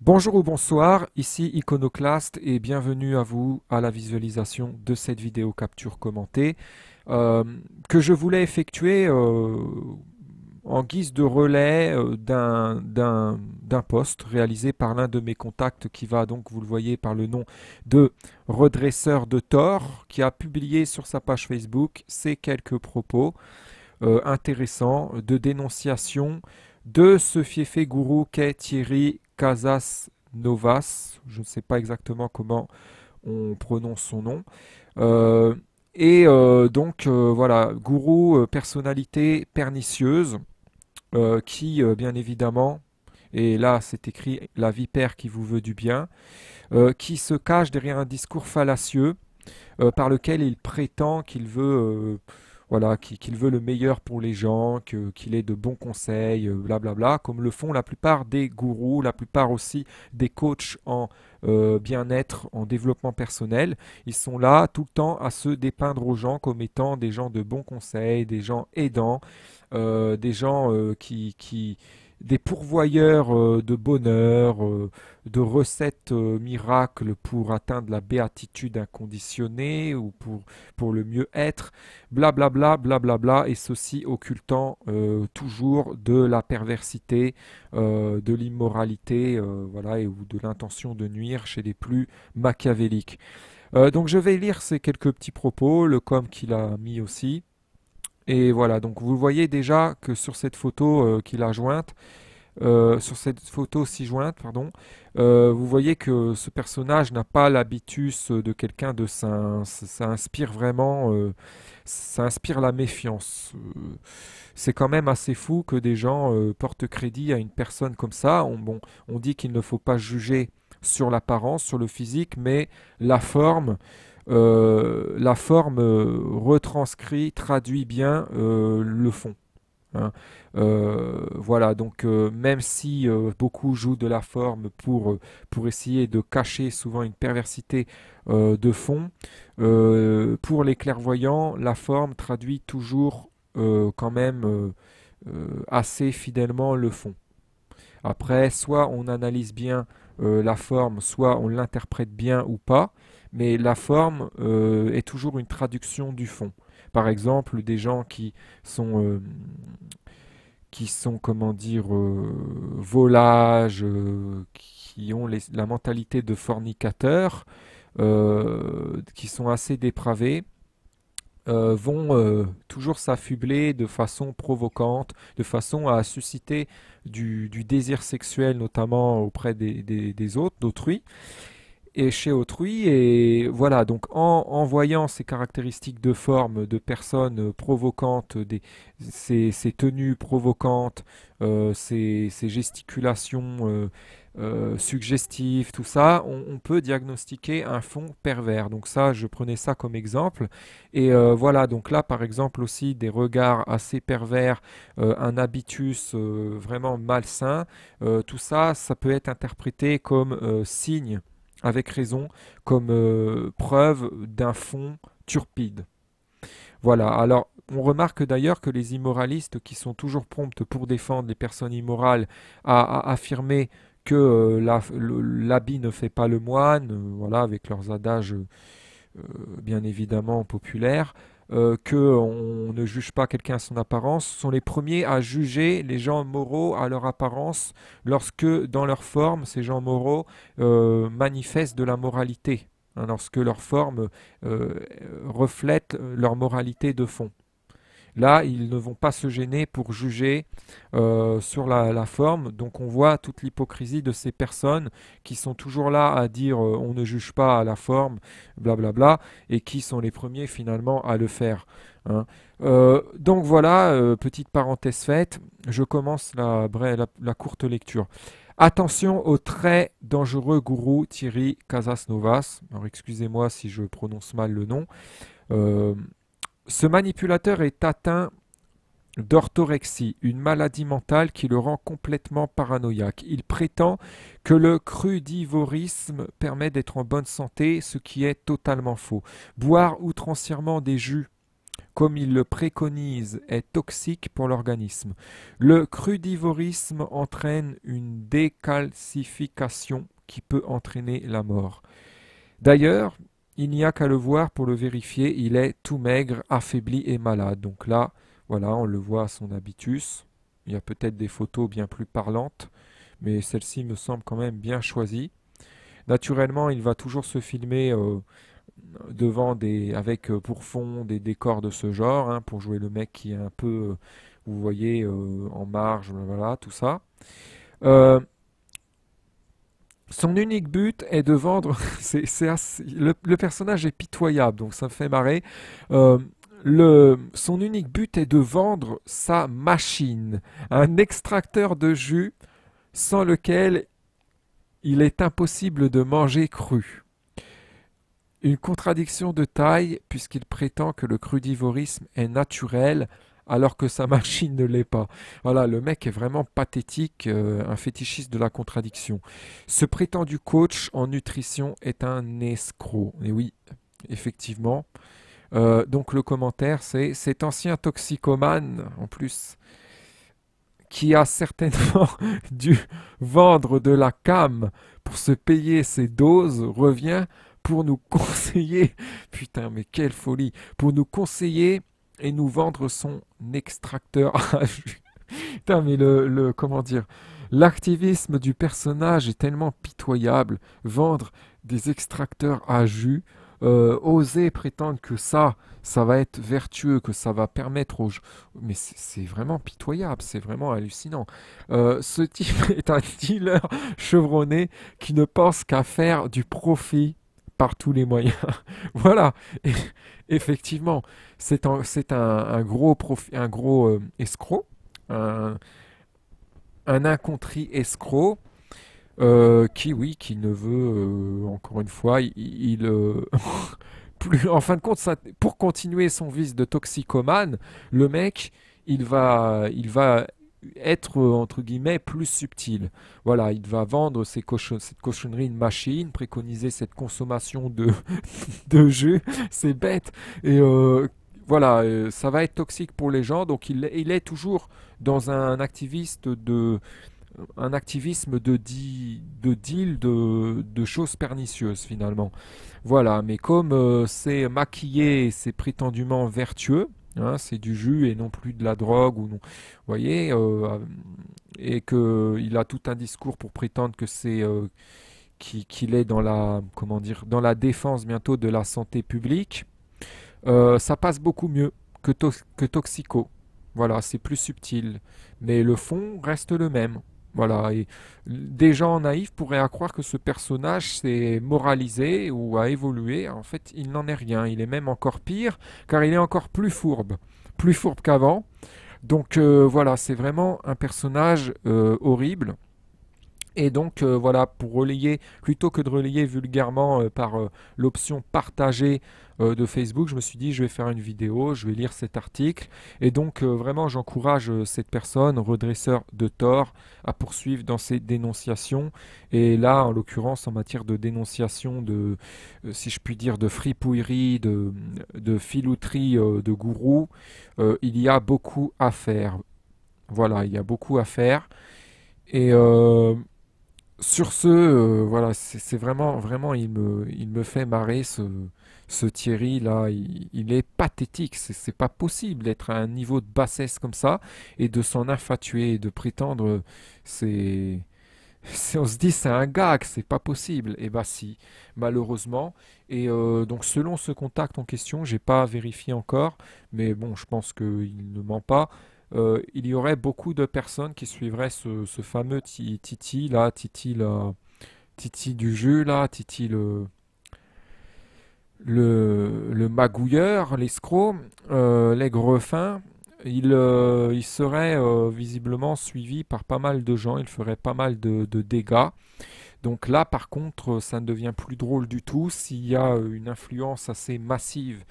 Bonjour ou bonsoir, ici Iconoclast et bienvenue à vous à la visualisation de cette vidéo capture commentée euh, que je voulais effectuer euh, en guise de relais euh, d'un d'un poste réalisé par l'un de mes contacts qui va donc, vous le voyez par le nom de redresseur de tort qui a publié sur sa page Facebook ces quelques propos intéressants de dénonciation de ce fiefé gourou qu'est Thierry Casas Novas, je ne sais pas exactement comment on prononce son nom. Euh, et euh, donc euh, voilà, gourou, personnalité pernicieuse, qui bien évidemment, et là c'est écrit la vipère qui vous veut du bien, qui se cache derrière un discours fallacieux par lequel il prétend qu'il veut voilà, qu'il veut le meilleur pour les gens, qu'il ait de bons conseils, blablabla, euh, comme le font la plupart des gourous, la plupart aussi des coachs en euh, bien-être, en développement personnel. Ils sont là tout le temps à se dépeindre aux gens comme étant des gens de bons conseils, des gens aidants, euh, des gens qui, qui des pourvoyeurs euh, de bonheur, euh, de recettes euh, miracles pour atteindre la béatitude inconditionnée ou pour, pour le mieux-être, blablabla, blablabla, bla bla, et ceci occultant toujours de la perversité, de l'immoralité, voilà, et, ou de l'intention de nuire chez les plus machiavéliques. donc je vais lire ces quelques petits propos, le com qu'il a mis aussi. Et voilà, donc vous voyez déjà que sur cette photo euh, qui qu'il a jointe, euh, sur cette photo si jointe, pardon, euh, vous voyez que ce personnage n'a pas l'habitus de quelqu'un de ça, ça inspire vraiment, ça inspire la méfiance. C'est quand même assez fou que des gens portent crédit à une personne comme ça. bon, on dit qu'il ne faut pas juger sur l'apparence, sur le physique, mais la forme, euh, la forme euh, retranscrit, traduit bien euh, le fond. Hein. voilà, donc même si beaucoup jouent de la forme pour, pour essayer de cacher souvent une perversité de fond, pour les clairvoyants, la forme traduit toujours quand même assez fidèlement le fond. Après, soit on analyse bien la forme, soit on l'interprète bien ou pas, mais la forme euh, est toujours une traduction du fond. Par exemple, des gens qui sont, euh, qui sont comment dire, euh, volages, qui ont la mentalité de fornicateurs, qui sont assez dépravés, vont toujours s'affubler de façon provocante, de façon à susciter du, désir sexuel, notamment auprès des autres, d'autrui et chez autrui. Et voilà, donc en, en, voyant ces caractéristiques de forme de personnes euh, provocantes, euh, des, ces, tenues provocantes, euh, ces, ces, gesticulations suggestives, tout ça, on, peut diagnostiquer un fond pervers. Donc ça, je prenais ça comme exemple. Et voilà, donc là, par exemple aussi, des regards assez pervers, un habitus vraiment malsain, tout ça, ça peut être interprété comme signe avec raison, comme euh, preuve d'un fond turpide. Voilà, alors on remarque d'ailleurs que les immoralistes qui sont toujours promptes pour défendre les personnes immorales à, affirmer que euh, l'habit ne fait pas le moine, euh, voilà, avec leurs adages bien évidemment populaires, euh, que qu'on ne juge pas quelqu'un à son apparence, sont les premiers à juger les gens moraux à leur apparence lorsque, dans leur forme, ces gens moraux euh, manifestent de la moralité, hein, lorsque leur forme euh, reflète leur moralité de fond. Là, ils ne vont pas se gêner pour juger euh, sur la, forme. Donc on voit toute l'hypocrisie de ces personnes qui sont toujours là à dire euh, on ne juge pas à la forme, blablabla, et qui sont les premiers finalement à le faire. Hein. Euh, donc voilà, petite parenthèse faite, je commence la, courte lecture. Attention au très dangereux gourou Thierry Casasnovas. Alors excusez-moi si je prononce mal le nom. Euh, ce manipulateur est atteint d'orthorexie, une maladie mentale qui le rend complètement paranoïaque. Il prétend que le crudivorisme permet d'être en bonne santé, ce qui est totalement faux. Boire outrancièrement des jus comme il le préconise, est toxique pour l'organisme. Le crudivorisme entraîne une décalcification qui peut entraîner la mort. D'ailleurs, il n'y a qu'à le voir pour le vérifier, il est tout maigre, affaibli et malade. Donc là, voilà, on le voit à son habitus. Il y a peut-être des photos bien plus parlantes, mais celle-ci me semble quand même bien choisie. Naturellement, il va toujours se filmer euh, devant des, avec euh, pour fond des décors de ce genre, hein, pour jouer le mec qui est un peu, euh, vous voyez, en marge, voilà, tout ça. Son unique but est de vendre. le, personnage est pitoyable, donc ça me fait marrer. Euh, son unique but est de vendre sa machine, un extracteur de jus sans lequel il est impossible de manger cru. Une contradiction de taille puisqu'il prétend que le crudivorisme est naturel alors que sa machine ne l'est pas. Voilà, le mec est vraiment pathétique, euh, un fétichiste de la contradiction. Ce prétendu coach en nutrition est un escroc. Et oui, effectivement. Euh, donc le commentaire, c'est cet ancien toxicomane, en plus, qui a certainement dû vendre de la cam pour se payer ses doses, revient pour nous conseiller, putain mais quelle folie, pour nous conseiller et nous vendre son extracteur. Putain, mais le, le comment dire L'activisme du personnage est tellement pitoyable. Vendre des extracteurs à jus, euh, oser prétendre que ça, ça va être vertueux, que ça va permettre aux Mais c'est vraiment pitoyable, c'est vraiment hallucinant. Euh, ce type est un dealer chevronné qui ne pense qu'à faire du profit par tous les moyens. voilà, effectivement, c'est un, un, gros, un gros euh, escroc, un, un escroc. Euh, qui oui, qui ne veut euh, encore une fois, il, plus, en fin de compte, ça, pour continuer son vice de toxicomane, le mec, il va, il va être euh, entre guillemets plus subtil. Voilà, il va vendre cette cochonnerie une machine, préconiser cette consommation de, de jus, c'est bête. Et euh, voilà, euh, ça va être toxique pour les gens. Donc il, est toujours dans un activiste de un activisme de, de deal de, choses pernicieuses finalement. Voilà, mais comme c'est maquillé, c'est prétendument vertueux, Hein, c'est du jus et non plus de la drogue ou non. Vous voyez, euh, et qu'il a tout un discours pour prétendre que c'est euh, qui qu'il est dans la comment dire dans la défense bientôt de la santé publique. Euh, ça passe beaucoup mieux que, que Toxico. Voilà, c'est plus subtil, mais le fond reste le même. Voilà, et des gens naïfs pourraient croire que ce personnage s'est moralisé ou a évolué. En fait, il n'en est rien. Il est même encore pire, car il est encore plus fourbe. Plus fourbe qu'avant. Donc euh, voilà, c'est vraiment un personnage euh, horrible. Et donc euh, voilà, pour relayer, plutôt que de relayer vulgairement euh, par euh, l'option partager de Facebook, je me suis dit je vais faire une vidéo, je vais lire cet article. Et donc vraiment j'encourage cette personne, redresseur de tort, à poursuivre dans ses dénonciations. Et là, en l'occurrence, en matière de dénonciation de, si je puis dire, de fripouillerie, de, de filouterie de gourou, il y a beaucoup à faire. Voilà, il y a beaucoup à faire. Et sur ce, euh, voilà, c'est vraiment, vraiment, il me, il me fait marrer ce, ce Thierry là. Il, est pathétique. C'est pas possible d'être à un niveau de bassesse comme ça et de s'en infatuer et de prétendre. C'est, on se dit c'est un gag, c'est pas possible. Et eh bah ben, si, malheureusement. Et euh, donc selon ce contact en question, j'ai pas vérifié encore, mais bon, je pense qu'il ne ment pas. Euh, il y aurait beaucoup de personnes qui suivraient ce, fameux Titi là, Titi Titi du jeu là, Titi le le, magouilleur, l'escroc, les euh, l'aigre fin. Il, euh, serait visiblement suivi par pas mal de gens, il ferait pas mal de dégâts. Donc là, par contre, ça ne devient plus drôle du tout s'il y a euh, une influence assez massive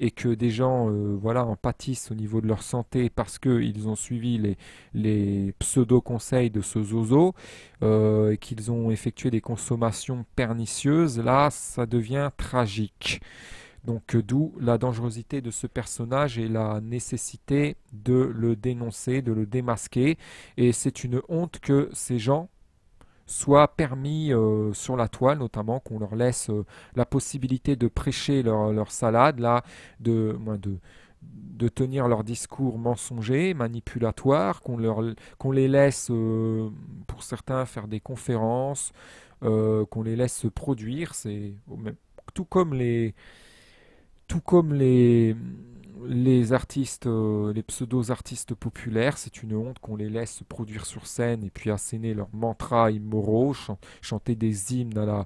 et que des gens euh, voilà, en pâtissent au niveau de leur santé parce qu'ils ont suivi les, pseudo-conseils de ce zozo euh, et qu'ils ont effectué des consommations pernicieuses, là, ça devient tragique. Donc d'où la dangerosité de ce personnage et la nécessité de le dénoncer, de le démasquer. Et c'est une honte que ces gens soit permis euh, sur la toile, notamment qu'on leur laisse euh, la possibilité de prêcher leur, salade, là, de, moins de, de tenir leur discours mensonger, manipulatoire, qu'on les laisse, euh, pour certains, faire des conférences, qu'on les laisse se produire, c'est tout comme les... Tout comme les les artistes, euh, les pseudo-artistes populaires, c'est une honte qu'on les laisse se produire sur scène et puis asséner leurs mantras immoraux, chanter des hymnes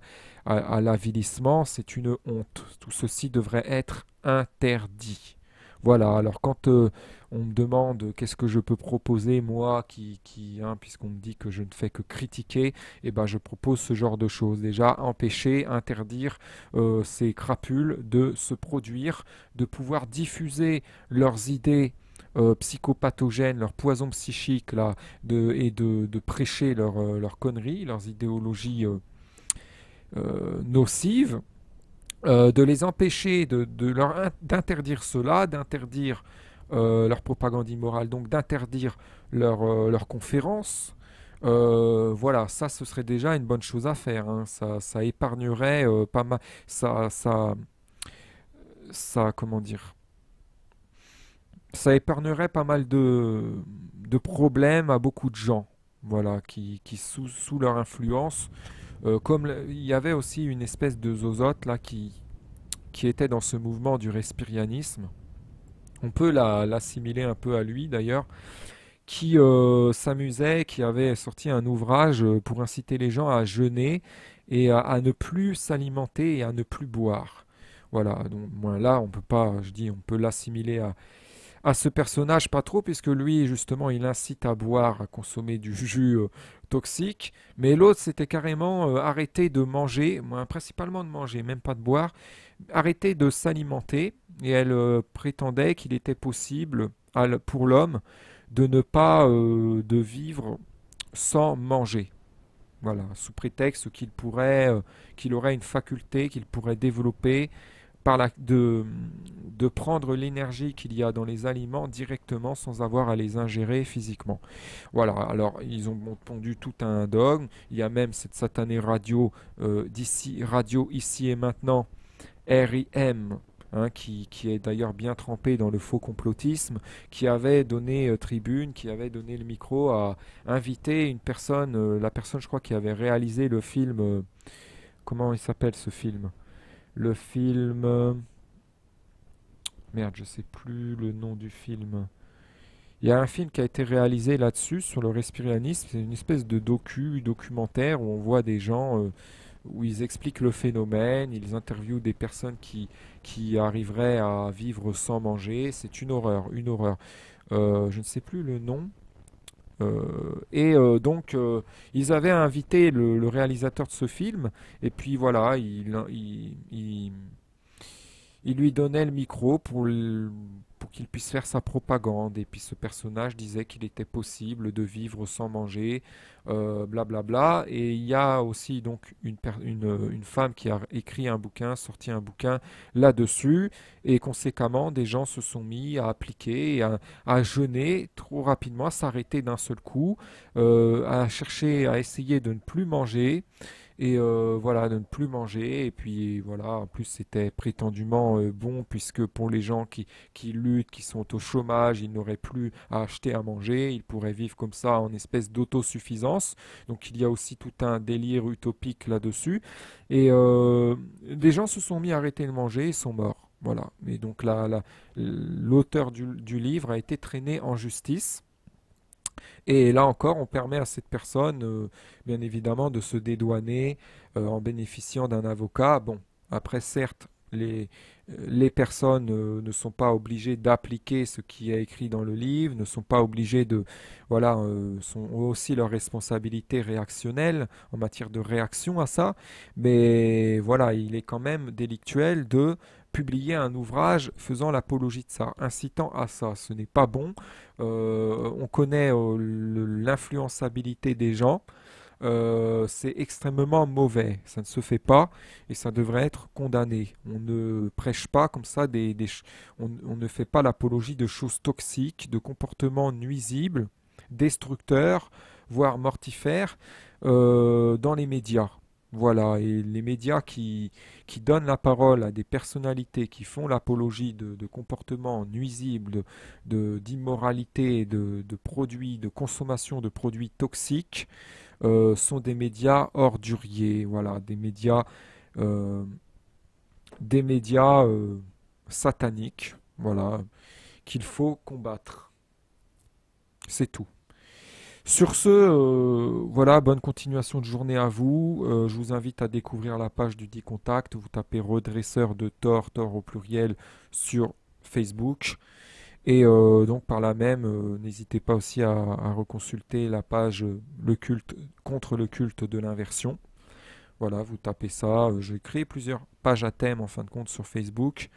à l'avilissement, c'est une honte. Tout ceci devrait être interdit. Voilà, alors quand euh, on me demande qu'est-ce que je peux proposer, moi, qui, hein, puisqu'on me dit que je ne fais que critiquer, eh ben, je propose ce genre de choses. Déjà, empêcher, interdire euh, ces crapules de se produire, de pouvoir diffuser leurs idées euh, psychopathogènes, leur poison psychiques, et de, prêcher leurs conneries, leurs idéologies nocives. Euh, de les empêcher, de, d'interdire cela, d'interdire euh, leur propagande immorale, donc d'interdire leur euh, conférence, voilà, ça ce serait déjà une bonne chose à faire. Hein. Ça, ça, épargnerait pas mal. Ça, ça, comment dire Ça épargnerait pas mal de, problèmes à beaucoup de gens. Voilà, qui, qui sous, sous leur influence euh, comme il y avait aussi une espèce de zozote là qui, qui était dans ce mouvement du respirianisme, on peut l'assimiler un peu à lui d'ailleurs, qui euh, s'amusait, qui avait sorti un ouvrage euh, pour inciter les gens à jeûner et à, ne plus s'alimenter et à ne plus boire. Voilà, donc moi, là on peut pas, je dis, on peut l'assimiler à, à ce personnage pas trop puisque lui justement il incite à boire, à consommer du jus toxique, mais l'autre s'était carrément euh, arrêter arrêté de manger, principalement de manger, même pas de boire, arrêter de s'alimenter, et elle euh, prétendait qu'il était possible pour l'homme de ne pas euh, de vivre sans manger. Voilà, sous prétexte qu'il pourrait, qu'il aurait une faculté qu'il pourrait développer de, prendre l'énergie qu'il y a dans les aliments directement sans avoir à les ingérer physiquement. Voilà, alors ils ont pondu tout un dogme. Il y a même cette satanée radio euh, d'ici, radio ici et maintenant, RIM, hein, qui, est d'ailleurs bien trempé dans le faux complotisme, qui avait donné euh, tribune, qui avait donné le micro à inviter une personne, euh, la personne je crois qui avait réalisé le film, comment il s'appelle ce film le film... Merde, je sais plus le nom du film. Il y a un film qui a été réalisé là-dessus, sur le respirianisme. C'est une espèce de docu, documentaire, où on voit des gens, euh, où ils expliquent le phénomène, ils interviewent des personnes qui, qui arriveraient à vivre sans manger. C'est une horreur, une horreur. Euh, je ne sais plus le nom. Euh, et euh, donc, euh, ils avaient invité le, réalisateur de ce film, et puis voilà, il, lui donnait le micro pour, pour qu'il puisse faire sa propagande. Et puis ce personnage disait qu'il était possible de vivre sans manger, blablabla. Euh, et il y a aussi donc une, euh, une, femme qui a écrit un bouquin, sorti un bouquin là-dessus. Et conséquemment, des gens se sont mis à appliquer, à, à jeûner trop rapidement, à s'arrêter d'un seul coup, euh, à chercher, à essayer de ne plus manger et euh, voilà de ne plus manger et puis voilà en plus c'était prétendument euh, bon puisque pour les gens qui, luttent qui sont au chômage ils n'auraient plus à acheter à manger ils pourraient vivre comme ça en espèce d'autosuffisance donc il y a aussi tout un délire utopique là-dessus et euh, des gens se sont mis à arrêter de manger et sont morts voilà et donc l'auteur du livre a été traîné en justice et là encore, on permet à cette personne, euh, bien évidemment, de se dédouaner euh, en bénéficiant d'un avocat. Bon, après, certes, les, euh, les personnes ne sont pas obligées d'appliquer ce qui est écrit dans le livre, ne sont pas obligées de... Voilà, ont aussi leur responsabilité réactionnelle en matière de réaction à ça. Mais voilà, il est quand même délictuel de publier un ouvrage faisant l'apologie de ça, incitant à ça. Ce n'est pas bon. Euh, on connaît euh, l'influençabilité des gens. Euh, c'est extrêmement mauvais. Ça ne se fait pas et ça devrait être condamné. On ne prêche pas comme ça des, on, ne fait pas l'apologie de choses toxiques, de comportements nuisibles, destructeurs, voire mortifères dans les médias. Voilà, et les médias qui, qui, donnent la parole à des personnalités qui font l'apologie de, comportements nuisibles, d'immoralité, de, de, produits, de consommation de produits toxiques, euh, sont des médias orduriers, voilà, des médias, euh, des médias euh, sataniques, voilà, qu'il faut combattre. C'est tout. Sur ce, euh, voilà, bonne continuation de journée à vous. Euh, je vous invite à découvrir la page du dit contact. Vous tapez redresseur de tort, tort au pluriel sur Facebook. Et euh, donc par là même, n'hésitez pas aussi à, reconsulter la page le culte contre le culte de l'inversion. Voilà, vous tapez ça. J'ai créé plusieurs pages à thème en fin de compte sur Facebook.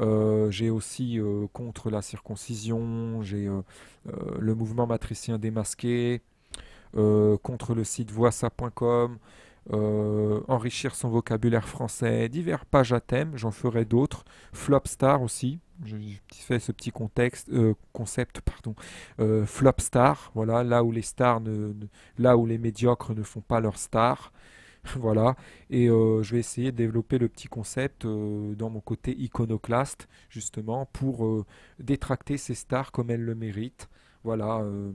Euh, j'ai aussi euh, contre la circoncision, j'ai euh, le mouvement matricien démasqué, contre le site voissa.com, enrichir son vocabulaire français, divers pages à thème, j'en ferai d'autres, Flopstar aussi, je, fait fais ce petit contexte, concept, pardon, Flopstar, voilà, là où les stars, là où les médiocres ne font pas leur star, voilà. Et euh, je vais essayer de développer le petit concept euh, dans mon côté iconoclaste, justement, pour euh, détracter ces stars comme elles le méritent voilà, euh,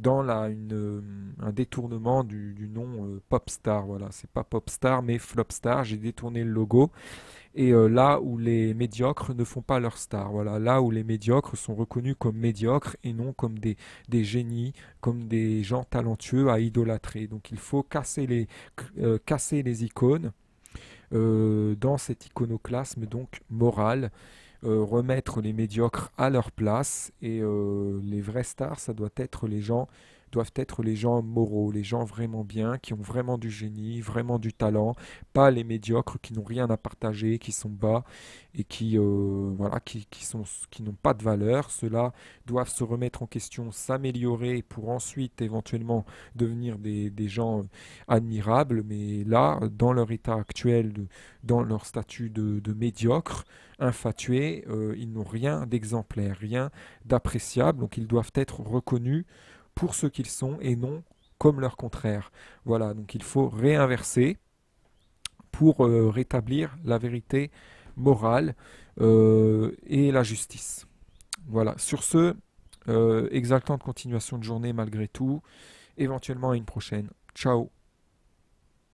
dans une, euh, un détournement du, nom euh, Popstar. Voilà, c'est pas Popstar mais Flopstar. J'ai détourné le logo. Et là où les médiocres ne font pas leur star, voilà, là où les médiocres sont reconnus comme médiocres et non comme des, génies, comme des gens talentueux à idolâtrer. Donc il faut casser les, casser les icônes dans cet iconoclasme donc moral euh, remettre les médiocres à leur place. Et euh, les vrais stars, ça doit être les gens doivent être les gens moraux, les gens vraiment bien, qui ont vraiment du génie, vraiment du talent, pas les médiocres qui n'ont rien à partager, qui sont bas et qui euh, voilà, qui, sont qui n'ont pas de valeur. Ceux-là doivent se remettre en question, s'améliorer pour ensuite éventuellement devenir des, gens euh, admirables. Mais là, dans leur état actuel, dans leur statut de, médiocre, infatué, euh, ils n'ont rien d'exemplaire, rien d'appréciable. Donc ils doivent être reconnus pour ce qu'ils sont et non comme leur contraire. Voilà, donc il faut réinverser pour euh, rétablir la vérité morale euh, et la justice. Voilà, sur ce, euh, exaltante continuation de journée malgré tout, éventuellement à une prochaine. Ciao